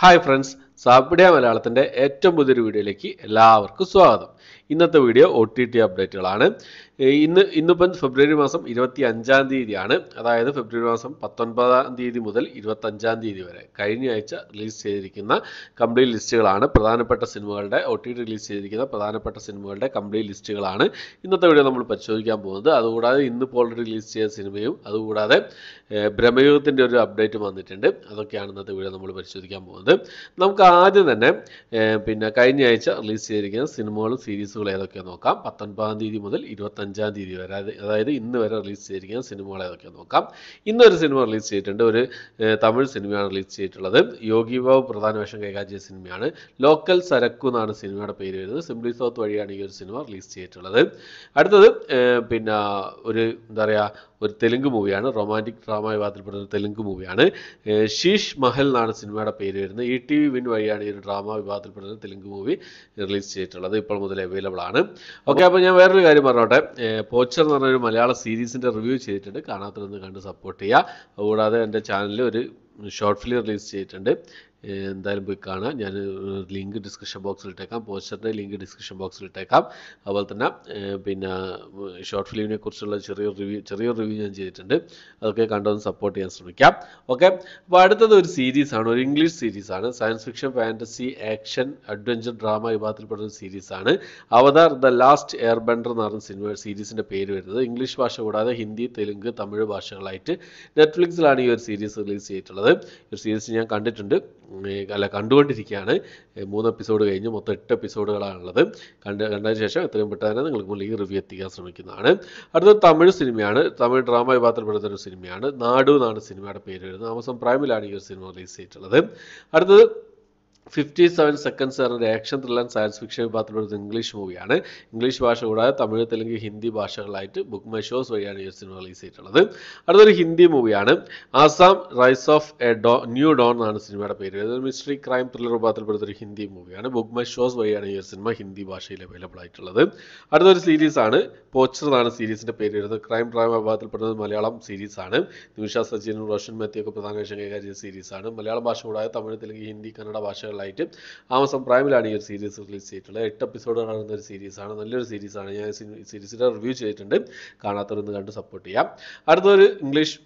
Hi friends, സാപ്പിഡിയ മലയാളത്തിൻ്റെ ഏറ്റവും പുതിയൊരു വീഡിയോയിലേക്ക് എല്ലാവർക്കും സ്വാഗതം ഇന്നത്തെ വീഡിയോ ഒ ടി ടി അപ്ഡേറ്റുകളാണ് ഇന്ന് ഇന്നിപ്പം ഫെബ്രുവരി മാസം ഇരുപത്തി അഞ്ചാം തീയതിയാണ് അതായത് ഫെബ്രുവരി മാസം പത്തൊൻപതാം തീയതി മുതൽ ഇരുപത്തഞ്ചാം തീയതി വരെ കഴിഞ്ഞ ആഴ്ച റിലീസ് ചെയ്തിരിക്കുന്ന കംപ്ലീറ്റ് ലിസ്റ്റുകളാണ് പ്രധാനപ്പെട്ട സിനിമകളുടെ ഒ ടി ടി റിലീസ് ചെയ്തിരിക്കുന്ന പ്രധാനപ്പെട്ട സിനിമകളുടെ കംപ്ലീറ്റ് ലിസ്റ്റുകളാണ് ഇന്നത്തെ വീഡിയോ നമ്മൾ പരിശോധിക്കാൻ പോകുന്നത് അതുകൂടാതെ ഇന്നിപ്പോൾ റിലീസ് ചെയ്ത സിനിമയും അതുകൂടാതെ ബ്രഹ്മയുഗത്തിൻ്റെ ഒരു അപ്ഡേറ്റും വന്നിട്ടുണ്ട് അതൊക്കെയാണ് ഇന്നത്തെ വീഡിയോ നമ്മൾ പരിശോധിക്കാൻ പോകുന്നത് നമുക്ക് ആദ്യം തന്നെ പിന്നെ കഴിഞ്ഞ ആഴ്ച റിലീസ് ചെയ്തിരിക്കുന്ന സിനിമകളും സീരീസുകളും ഏതൊക്കെയാണ് നോക്കാം പത്തൊൻപതാം തീയതി മുതൽ ഇരുപത്തഞ്ചാം തീയതി വരെ അതായത് ഇന്ന് വരെ റിലീസ് ചെയ്തിരിക്കുന്ന സിനിമകൾ ഏതൊക്കെയാണ് നോക്കാം ഇന്നൊരു സിനിമ റിലീസ് ചെയ്തിട്ടുണ്ട് ഒരു തമിഴ് സിനിമയാണ് റിലീസ് ചെയ്തിട്ടുള്ളത് യോഗി ബാബു പ്രധാന വേഷം കൈകാര്യ സിനിമയാണ് ലോക്കൽ സരക്കു എന്നാണ് സിനിമയുടെ പേര് വരുന്നത് സിംപ്ലി സൗത്ത് വഴിയാണ് ഈ ഒരു സിനിമ റിലീസ് ചെയ്തിട്ടുള്ളത് അടുത്തത് പിന്നെ ഒരു എന്താ പറയുക ഒരു തെലുങ്ക് മൂവിയാണ് റൊമാൻറ്റിക് ഡ്രാമ വിഭാഗത്തിൽപ്പെടുന്ന ഒരു തെലുങ്ക് മൂവിയാണ് ശീഷ് മഹൽ എന്നാണ് സിനിമയുടെ പേര് വരുന്നത് ഈ ടി വി വിൻ വഴിയാണ് ഈ ഒരു ഡ്രാമ വിഭാഗത്തിൽപ്പെടുന്ന തെലുങ്ക് മൂവി റിലീസ് ചെയ്തിട്ടുള്ളത് ഇപ്പോൾ മുതൽ അവൈലബിൾ ആണ് ഓക്കെ അപ്പോൾ ഞാൻ വേറൊരു കാര്യം പറഞ്ഞോട്ടെ പോച്ചർ എന്ന് പറഞ്ഞൊരു മലയാള സീരീസിൻ്റെ റിവ്യൂ ചെയ്തിട്ടുണ്ട് കാണാത്തതൊന്ന് കണ്ട് സപ്പോർട്ട് ചെയ്യുക കൂടാതെ എൻ്റെ ചാനലിൽ ഒരു ഷോർട്ട് ഫിലിം റിലീസ് ചെയ്തിട്ടുണ്ട് എന്തായാലും പോയി കാണാം ഞാൻ ലിങ്ക് ഡിസ്ക്രിപ്ഷൻ ബോക്സിൽ ഇട്ടേക്കാം പോസ്റ്ററിൻ്റെ ലിങ്ക് ഡിസ്ക്രിപ്ഷൻ ബോക്സിൽ ഇട്ടേക്കാം അതുപോലെ തന്നെ പിന്നെ ഷോർട്ട് ഫിലിമിനെ കുറിച്ചുള്ള ചെറിയ റിവ്യൂ ചെറിയ റിവ്യൂ ഞാൻ ചെയ്തിട്ടുണ്ട് അതൊക്കെ കണ്ടൊന്ന് സപ്പോർട്ട് ചെയ്യാൻ ശ്രമിക്കാം ഓക്കെ അപ്പോൾ അടുത്തത് ഒരു സീരീസാണ് ഒരു ഇംഗ്ലീഷ് സീരീസാണ് science fiction fantasy action adventure drama വിഭാഗത്തിൽപ്പെട്ട ഒരു സീരീസാണ് Avatar the Last Airbender എന്ന് പറഞ്ഞ സിനിമ സീരീസിൻ്റെ പേര് വരുന്നത് ഇംഗ്ലീഷ് ഭാഷ കൂടാതെ ഹിന്ദി തെലുങ്ക് തമിഴ് ഭാഷകളായിട്ട് നെറ്റ്ഫ്ലിക്സിലാണ് ഈ ഒരു സീരീസ് റിലീസ് ചെയ്തിട്ടുള്ളത് ഈ സീരീസ് ഞാൻ കണ്ടിട്ടുണ്ട് അല്ല കണ്ടുകൊണ്ടിരിക്കുകയാണ് മൂന്ന് എപ്പിസോഡ് കഴിഞ്ഞ് മൊത്തം എട്ട് എപ്പിസോഡുകളാണുള്ളത് കണ്ട് കണ്ടതിന് ശേഷം എത്രയും പെട്ടെന്ന് നിങ്ങൾക്ക് മുന്നിൽ റിവ്യൂ എത്തിക്കാൻ ശ്രമിക്കുന്നതാണ് അടുത്ത തമിഴ് സിനിമയാണ് തമിഴ് ഡ്രാമ വിഭാഗത്തിൽപ്പെടുന്ന ഒരു സിനിമയാണ് നാടു എന്നാണ് സിനിമയുടെ പേര് വരുന്നത് ആമസോൺ പ്രൈമിലാണ് ഈ ഒരു സിനിമ റിലീസ് ചെയ്തിട്ടുള്ളത് അടുത്തത് ഫിഫ്റ്റി സെവൻ സെക്കൻഡ്സ് എന്ന ആക്ഷൻ ത്രില്ലർ സയൻസ് ഫിക്ഷൻ വിഭാഗത്തിലുള്ള ഒരു ഇംഗ്ലീഷ് മൂവിയാണ് ഇംഗ്ലീഷ് ഭാഷ കൂടാതെ തമിഴ് തെലുങ്ക് ഹിന്ദി ഭാഷകളായിട്ട് ബുക്ക് മൈ ഷോസ് വഴിയാണ് ഈ സിനിമ റിലീസ് ചെയ്തിട്ടുള്ളത് അടുത്തൊരു ഹിന്ദി മൂവിയാണ് ആസാം റൈസ് ഓഫ് എ ഡോ ന്യൂ ഡോൺ എന്നാണ് സിനിമയുടെ പേര് ഇതൊരു മിസ്റ്ററി ക്രൈം ത്രില്ലർ വിഭാഗത്തിൽപ്പെടുത്ത ഒരു ഹിന്ദി മൂവിയാണ് ബുക്ക് മൈ ഷോസ് വഴിയാണ് ഈ സിനിമ ഹിന്ദി ഭാഷയിൽ അവൈലബിൾ ആയിട്ടുള്ളത് അടുത്തൊരു സീരീസാണ് പോച്ചർ എന്നാണ് സീരീസിന്റെ പേര് വരുന്നത് ക്രൈം ഡ്രാമ വിഭാഗത്തിൽപ്പെടുന്നത് മലയാളം സീരീസാണ് നിമിഷ സജീനും റോഷൻ മെത്തിയൊക്കെ പ്രധാന വേഷം കൈകാര്യം ചെയ്ത സീരീസാണ് മലയാള ഭാഷ കൂടാതെ തമിഴ് തെലുങ്ക് ഹിന്ദി കന്നഡ ഭാഷകൾ ആയിട്ട് ആമസോൺ പ്രൈമിലാണ് ഈ ഒരു സീരീസ് റിലീസ് ചെയ്തിട്ടുള്ളത് എട്ട് എപ്പിസോഡ് കാണുന്ന ഒരു സീരീസാണ് നല്ലൊരു സീരീസാണ് ഞാൻ സീരീസിൻ്റെ റിവ്യൂ ചെയ്തിട്ടുണ്ട് കാണാത്തവരൊന്ന് കണ്ട് സപ്പോർട്ട് ചെയ്യാം അടുത്തൊരു ഇംഗ്ലീഷ്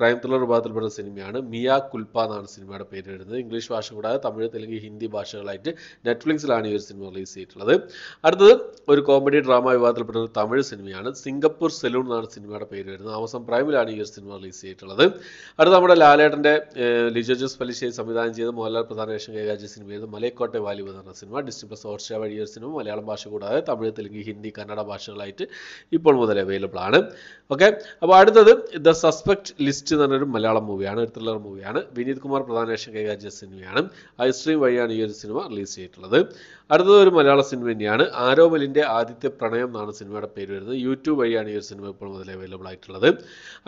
ക്രൈം ത്രില്ലർ വിഭാഗത്തിൽപ്പെട്ട സിനിമയാണ് മിയ കുൽപ എന്നാണ് സിനിമയുടെ പേര് വരുന്നത് ഇംഗ്ലീഷ് ഭാഷ കൂടാതെ തമിഴ് തെലുങ്ക് ഹിന്ദി ഭാഷകളായിട്ട് നെറ്റ്ഫ്ലിക്സിലാണ് ഈ ഒരു സിനിമ റിലീസ് ചെയ്തിട്ടുള്ളത് അടുത്തത് ഒരു കോമഡി ഡ്രാമ വിഭാഗത്തിൽപ്പെട്ട ഒരു തമിഴ് സിനിമയാണ് സിംഗപ്പൂർ സെലൂൺ എന്നാണ് സിനിമയുടെ പേര് വരുന്നത് ആമസോൺ പ്രൈമിലാണ് ഈ ഒരു സിനിമ റിലീസ് ചെയ്തിട്ടുള്ളത് അടുത്ത നമ്മുടെ ലാലേട്ടൻ്റെ ലിജോ ജോസ് പലിശ്ശേരി സംവിധാനം ചെയ്ത് മോഹൻലാൽ പ്രധാന വേഷം കൈകാര്യം രാജ സിനിമയായിരുന്നു മലയക്കോട്ടെ വാലിബ് എന്ന് പറഞ്ഞ സിനിമ ഡിസ്നി പ്ലസ് ഹോട്ട്സ്റ്റാർ വഴി ഒരു സിനിമ മലയാളം ഭാഷ കൂടാതെ തമിഴ് തെലുങ്ക് ഹിന്ദി കന്നഡ ഭാഷകളായിട്ട് ഇപ്പോൾ മുതൽ അവൈലബിൾ ആണ് ഓക്കെ അപ്പോൾ അടുത്തത് ദ സസ്പെക്ട് ലിസ്റ്റ് എന്ന് പറഞ്ഞൊരു മലയാളം മൂവിയാണ് ഒരു ത്രില്ലർ മൂവിയാണ് വിനീത് കുമാർ പ്രധാന വേഷം കൈകാര്യ സിനിമയാണ് ഐസ്ട്രീം വഴിയാണ് ഈ ഒരു സിനിമ റിലീസ് ചെയ്തിട്ടുള്ളത് അടുത്തത് ഒരു മലയാള സിനിമ തന്നെയാണ് ആരോമലിൻ്റെ ആദ്യത്തെ പ്രണയം എന്നാണ് സിനിമയുടെ പേര് വരുന്നത് യൂട്യൂബ് വഴിയാണ് ഈ ഒരു സിനിമ ഇപ്പോൾ മുതൽ അവൈലബിൾ ആയിട്ടുള്ളത്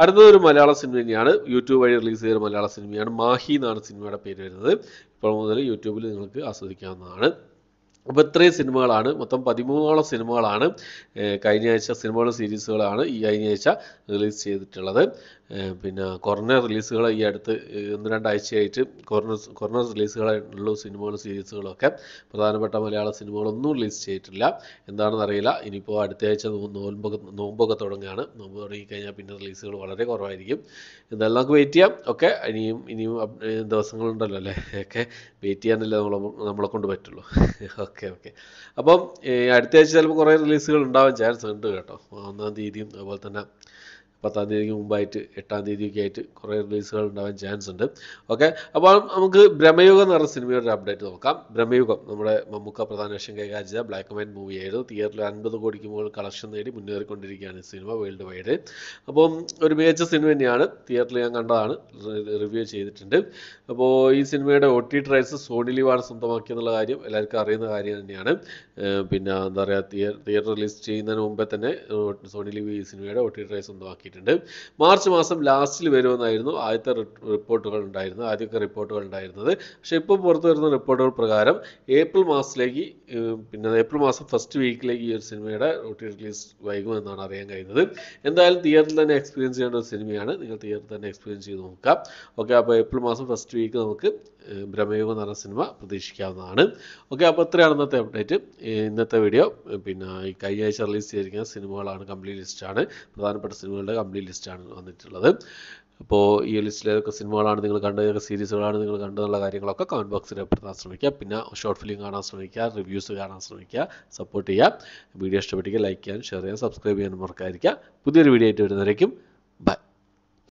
അടുത്തത് ഒരു മലയാള സിനിമ തന്നെയാണ് യൂട്യൂബ് വഴി റിലീസ് ചെയ്ത മലയാള സിനിമയാണ് മാഹി എന്നാണ് സിനിമയുടെ പേര് വരുന്നത് ഇപ്പോൾ മുതൽ യൂട്യൂബിൽ നിങ്ങൾക്ക് ആസ്വദിക്കാവുന്നതാണ് അപ്പോൾ ഇത്രയും സിനിമകളാണ് മൊത്തം പതിമൂന്നോളം സിനിമകളാണ് കഴിഞ്ഞ ആഴ്ച സിനിമകളും സീരീസുകളാണ് ഈ കഴിഞ്ഞ ആഴ്ച റിലീസ് ചെയ്തിട്ടുള്ളത് പിന്നെ കുറഞ്ഞ റിലീസുകൾ ഈ അടുത്ത് ഒന്ന് രണ്ടാഴ്ചയായിട്ട് കുറഞ്ഞ കുറഞ്ഞ റിലീസുകളുള്ള സിനിമകളും സീരീസുകളൊക്കെ ഒക്കെ പ്രധാനപ്പെട്ട മലയാള സിനിമകളൊന്നും റിലീസ് ചെയ്തിട്ടില്ല എന്താണെന്ന് അറിയില്ല ഇനിയിപ്പോൾ അടുത്ത ആഴ്ച നോമ്പൊക്കെ നോമ്പൊക്കെ തുടങ്ങുകയാണ് നോമ്പ് തുടങ്ങിക്കഴിഞ്ഞാൽ പിന്നെ റിലീസുകൾ വളരെ കുറവായിരിക്കും എന്തായാലും നമുക്ക് വെയിറ്റ് ചെയ്യാം ഓക്കെ ഇനിയും ഇനിയും ദിവസങ്ങളുണ്ടല്ലോ അല്ലേ ഒക്കെ വെയിറ്റ് ചെയ്യാനല്ലേ നമ്മളെ നമ്മളെ കൊണ്ട് പറ്റുള്ളൂ ഓക്കെ ഓക്കെ അപ്പം അടുത്ത ആഴ്ച ചിലപ്പോൾ കുറേ റിലീസുകൾ ഉണ്ടാവാൻ ചാൻസ് ഉണ്ട് കേട്ടോ ഒന്നാം തീയതിയും അതുപോലെ തന്നെ പത്താം തീയതിക്ക് മുമ്പായിട്ട് എട്ടാം തീയതിയൊക്കെ ആയിട്ട് കുറേ റിലീസുകൾ ഉണ്ടാവാൻ ചാൻസ് ഉണ്ട് ഓക്കെ അപ്പോൾ നമുക്ക് ബ്രഹ്മയുഗം എന്ന് പറഞ്ഞ സിനിമയുടെ ഒരു അപ്ഡേറ്റ് നോക്കാം ബ്രഹ്മയുഗം നമ്മുടെ മമ്മൂക്ക പ്രധാന വേഷം കൈകാര്യം ബ്ലാക്ക് ആൻഡ് മൂവി ആയിരുന്നു തിയേറ്ററിൽ അൻപത് കോടിക്ക് മുകളിൽ കളക്ഷൻ നേടി മുന്നേറിക്കൊണ്ടിരിക്കുകയാണ് ഈ സിനിമ വേൾഡ് വൈഡ് അപ്പം ഒരു മികച്ച സിനിമ തന്നെയാണ് തിയേറ്ററിൽ ഞാൻ കണ്ടതാണ് റിവ്യൂ ചെയ്തിട്ടുണ്ട് അപ്പോൾ ഈ സിനിമയുടെ ഒ ടി ട്രൈസ് സോണി ലിവാണ് സ്വന്തമാക്കിയെന്നുള്ള കാര്യം എല്ലാവർക്കും അറിയുന്ന കാര്യം തന്നെയാണ് പിന്നെ എന്താ പറയുക തിയേറ്റർ റിലീസ് ചെയ്യുന്നതിന് മുമ്പേ തന്നെ സോണി ലിവ് ഈ സിനിമയുടെ ഒ ടി ട്രൈസ് സ്വന്തമാക്കി വ്യക്തമാക്കിയിട്ടുണ്ട് മാർച്ച് മാസം ലാസ്റ്റിൽ വരുമെന്നായിരുന്നു ആദ്യത്തെ റിപ്പോർട്ടുകൾ ഉണ്ടായിരുന്നത് ആദ്യമൊക്കെ റിപ്പോർട്ടുകൾ ഉണ്ടായിരുന്നത് പക്ഷേ ഇപ്പോൾ പുറത്തു വരുന്ന റിപ്പോർട്ടുകൾ പ്രകാരം ഏപ്രിൽ മാസത്തിലേക്ക് പിന്നെ ഏപ്രിൽ മാസം ഫസ്റ്റ് വീക്കിലേക്ക് ഈ ഒരു സിനിമയുടെ ഒ റിലീസ് വൈകുമെന്നാണ് അറിയാൻ കഴിയുന്നത് എന്തായാലും തിയേറ്ററിൽ തന്നെ എക്സ്പീരിയൻസ് ചെയ്യേണ്ട ഒരു സിനിമയാണ് നിങ്ങൾ തിയേറ്ററിൽ തന്നെ എക്സ്പീരിയൻസ് ചെയ്ത് നോക്കാം ഓക്കെ അപ്പോൾ ഏപ്രിൽ മാസം ഫസ്റ്റ് വീക്ക് നമുക്ക് ഭ്രമയുഗം എന്ന് പറഞ്ഞ സിനിമ പ്രതീക്ഷിക്കാവുന്നതാണ് ഓക്കെ അപ്പോൾ ഇത്രയാണ് ഇന്നത്തെ അപ്ഡേറ്റ് ഇന്നത്തെ വീഡിയോ പിന്നെ ഈ കഴിഞ്ഞ ആഴ്ച റിലീസ് ചെയ്തിരിക്കുന്ന സിനിമകളാണ് കംപ്ലീറ്റ് ലിസ്റ്റാണ് പ്രധാനപ്പെട്ട സിനിമകളുടെ കംപ്ലീറ്റ് ലിസ്റ്റാണ് വന്നിട്ടുള്ളത് അപ്പോൾ ഈ ലിസ്റ്റിലെ ഏതൊക്കെ സിനിമകളാണ് നിങ്ങൾ കണ്ടത് ഏതൊക്കെ സീരീസുകളാണ് നിങ്ങൾ കണ്ടതെന്നുള്ള കാര്യങ്ങളൊക്കെ കമൻറ്റ് ബോക്സിൽ ഏർപ്പെടുത്താൻ ശ്രമിക്കുക പിന്നെ ഷോർട്ട് ഫിലിം കാണാൻ ശ്രമിക്കുക റിവ്യൂസ് കാണാൻ ശ്രമിക്കുക സപ്പോർട്ട് ചെയ്യുക വീഡിയോ ഇഷ്ടപ്പെട്ടെങ്കിൽ ലൈക്ക് ചെയ്യാൻ ഷെയർ ചെയ്യാൻ സബ്സ്ക്രൈബ് ചെയ്യാൻ മറക്കാതിരിക്കുക പുതിയൊരു വീഡിയോ ആയിട്ട് വരുന്നതായിരിക്കും